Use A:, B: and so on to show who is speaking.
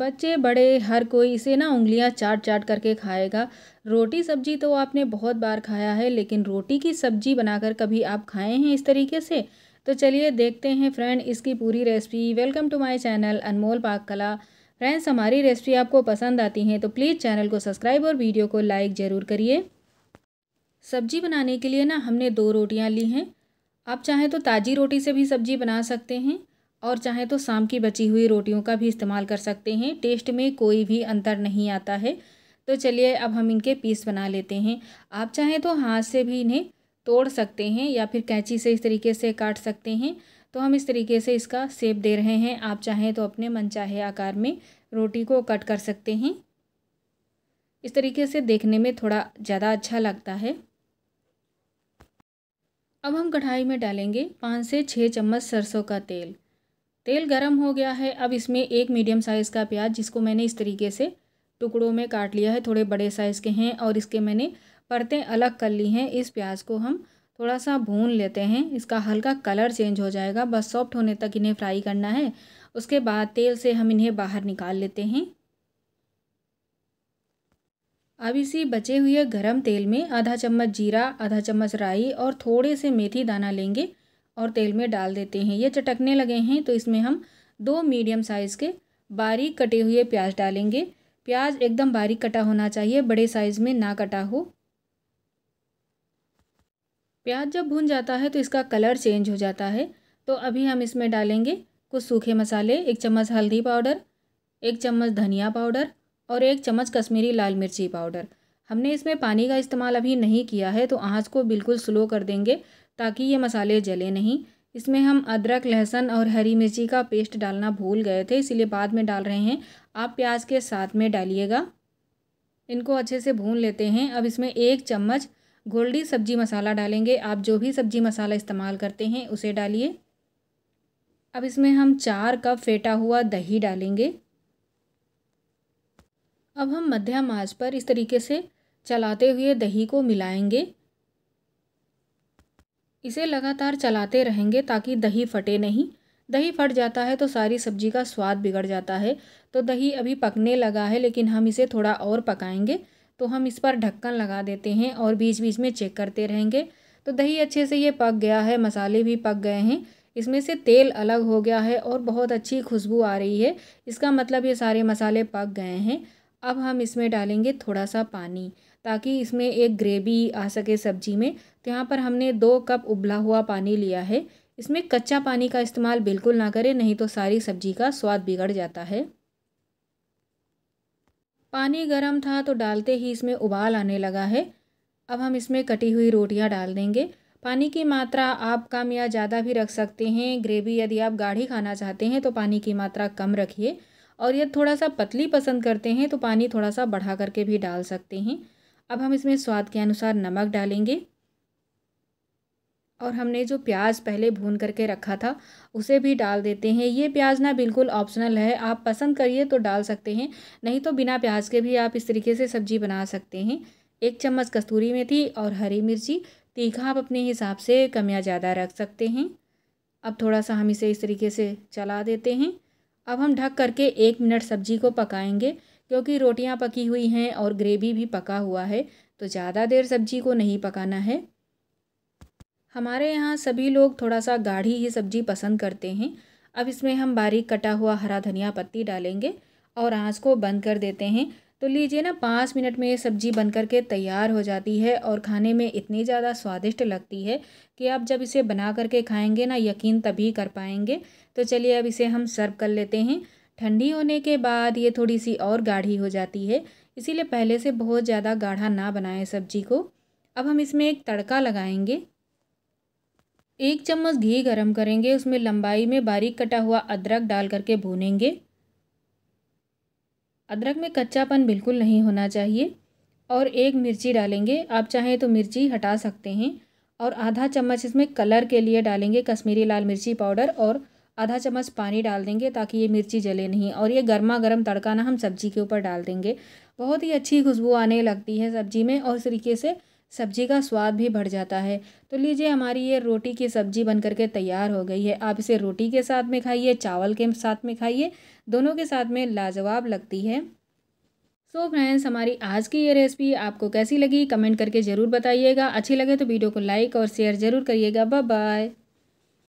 A: बच्चे बड़े हर कोई इसे ना उंगलियां चाट चाट करके खाएगा रोटी सब्जी तो आपने बहुत बार खाया है लेकिन रोटी की सब्जी बनाकर कभी आप खाए हैं इस तरीके से तो चलिए देखते हैं फ्रेंड इसकी पूरी recipe welcome to my channel Anmol Pak Kala friends हमारी रेसिपी आपको पसंद आती हैं तो प्लीज़ चैनल को सब्सक्राइब और वीडियो को लाइक ज़रूर करिए सब्जी बनाने के लिए ना हमने दो रोटियाँ ली हैं आप चाहें तो ताज़ी रोटी से भी सब्जी बना सकते हैं और चाहे तो शाम की बची हुई रोटियों का भी इस्तेमाल कर सकते हैं टेस्ट में कोई भी अंतर नहीं आता है तो चलिए अब हम इनके पीस बना लेते हैं आप चाहें तो हाथ से भी इन्हें तोड़ सकते हैं या फिर कैंची से इस तरीके से काट सकते हैं तो हम इस तरीके से इसका सेप दे रहे हैं आप चाहें तो अपने मनचाहे आकार में रोटी को कट कर सकते हैं इस तरीके से देखने में थोड़ा ज़्यादा अच्छा लगता है अब हम कढ़ाई में डालेंगे पाँच से छः चम्मच सरसों का तेल तेल गरम हो गया है अब इसमें एक मीडियम साइज़ का प्याज जिसको मैंने इस तरीके से टुकड़ों में काट लिया है थोड़े बड़े साइज़ के हैं और इसके मैंने परतें अलग कर ली हैं इस प्याज को हम थोड़ा सा भून लेते हैं इसका हल्का कलर चेंज हो जाएगा बस सॉफ्ट होने तक इन्हें फ्राई करना है उसके बाद तेल से हम इन्हें बाहर निकाल लेते हैं अब इसी बचे हुए गरम तेल में आधा चम्मच जीरा आधा चम्मच राई और थोड़े से मेथी दाना लेंगे और तेल में डाल देते हैं ये चटकने लगे हैं तो इसमें हम दो मीडियम साइज़ के बारीक कटे हुए प्याज डालेंगे प्याज एकदम बारीक कटा होना चाहिए बड़े साइज़ में ना कटा हो प्याज जब भुन जाता है तो इसका कलर चेंज हो जाता है तो अभी हम इसमें डालेंगे कुछ सूखे मसाले एक चम्मच हल्दी पाउडर एक चम्मच धनिया पाउडर और एक चम्मच कश्मीरी लाल मिर्ची पाउडर हमने इसमें पानी का इस्तेमाल अभी नहीं किया है तो आँच को बिल्कुल स्लो कर देंगे ताकि ये मसाले जले नहीं इसमें हम अदरक लहसुन और हरी मिर्ची का पेस्ट डालना भूल गए थे इसीलिए बाद में डाल रहे हैं आप प्याज के साथ में डालिएगा इनको अच्छे से भून लेते हैं अब इसमें एक चम्मच गोल्डी सब्जी मसाला डालेंगे आप जो भी सब्जी मसाला इस्तेमाल करते हैं उसे डालिए अब इसमें हम चार कप फेटा हुआ दही डालेंगे अब हम मध्यम आंच पर इस तरीके से चलाते हुए दही को मिलाएंगे इसे लगातार चलाते रहेंगे ताकि दही फटे नहीं दही फट जाता है तो सारी सब्जी का स्वाद बिगड़ जाता है तो दही अभी पकने लगा है लेकिन हम इसे थोड़ा और पकाएंगे तो हम इस पर ढक्कन लगा देते हैं और बीच बीच में चेक करते रहेंगे तो दही अच्छे से ये पक गया है मसाले भी पक गए हैं इसमें से तेल अलग हो गया है और बहुत अच्छी खुशबू आ रही है इसका मतलब ये सारे मसाले पक गए हैं अब हम इसमें डालेंगे थोड़ा सा पानी ताकि इसमें एक ग्रेवी आ सके सब्जी में तो यहाँ पर हमने दो कप उबला हुआ पानी लिया है इसमें कच्चा पानी का इस्तेमाल बिल्कुल ना करें नहीं तो सारी सब्जी का स्वाद बिगड़ जाता है पानी गर्म था तो डालते ही इसमें उबाल आने लगा है अब हम इसमें कटी हुई रोटियां डाल देंगे पानी की मात्रा आप कम या ज़्यादा भी रख सकते हैं ग्रेवी यदि आप गाढ़ी खाना चाहते हैं तो पानी की मात्रा कम रखिए और यदि थोड़ा सा पतली पसंद करते हैं तो पानी थोड़ा सा बढ़ा करके भी डाल सकते हैं अब हम इसमें स्वाद के अनुसार नमक डालेंगे और हमने जो प्याज पहले भून करके रखा था उसे भी डाल देते हैं ये प्याज ना बिल्कुल ऑप्शनल है आप पसंद करिए तो डाल सकते हैं नहीं तो बिना प्याज के भी आप इस तरीके से सब्जी बना सकते हैं एक चम्मच कस्तूरी मेथी और हरी मिर्ची तीखा आप अपने हिसाब से कम या ज़्यादा रख सकते हैं अब थोड़ा सा हम इसे इस तरीके से चला देते हैं अब हम ढक करके एक मिनट सब्जी को पकाएंगे क्योंकि रोटियां पकी हुई हैं और ग्रेवी भी पका हुआ है तो ज़्यादा देर सब्जी को नहीं पकाना है हमारे यहाँ सभी लोग थोड़ा सा गाढ़ी ही सब्जी पसंद करते हैं अब इसमें हम बारीक कटा हुआ हरा धनिया पत्ती डालेंगे और आँच को बंद कर देते हैं तो लीजिए ना पाँच मिनट में ये सब्ज़ी बन करके तैयार हो जाती है और खाने में इतनी ज़्यादा स्वादिष्ट लगती है कि आप जब इसे बना करके खाएंगे ना यकीन तभी कर पाएंगे तो चलिए अब इसे हम सर्व कर लेते हैं ठंडी होने के बाद ये थोड़ी सी और गाढ़ी हो जाती है इसीलिए पहले से बहुत ज़्यादा गाढ़ा ना बनाएं सब्जी को अब हम इसमें एक तड़का लगाएंगे एक चम्मच घी गरम करेंगे उसमें लंबाई में बारीक कटा हुआ अदरक डाल करके भूनेंगे अदरक में कच्चापन बिल्कुल नहीं होना चाहिए और एक मिर्ची डालेंगे आप चाहें तो मिर्ची हटा सकते हैं और आधा चम्मच इसमें कलर के लिए डालेंगे कश्मीरी लाल मिर्ची पाउडर और आधा चम्मच पानी डाल देंगे ताकि ये मिर्ची जले नहीं और ये गर्मा गर्म तड़का ना हम सब्जी के ऊपर डाल देंगे बहुत ही अच्छी खुशबू आने लगती है सब्जी में और इस तरीके से सब्जी का स्वाद भी बढ़ जाता है तो लीजिए हमारी ये रोटी की सब्जी बन करके तैयार हो गई है आप इसे रोटी के साथ में खाइए चावल के साथ में खाइए दोनों के साथ में लाजवाब लगती है सो so फ्रेंड्स हमारी आज की ये रेसिपी आपको कैसी लगी कमेंट करके ज़रूर बताइएगा अच्छी लगे तो वीडियो को लाइक और शेयर ज़रूर करिएगा बाय बाय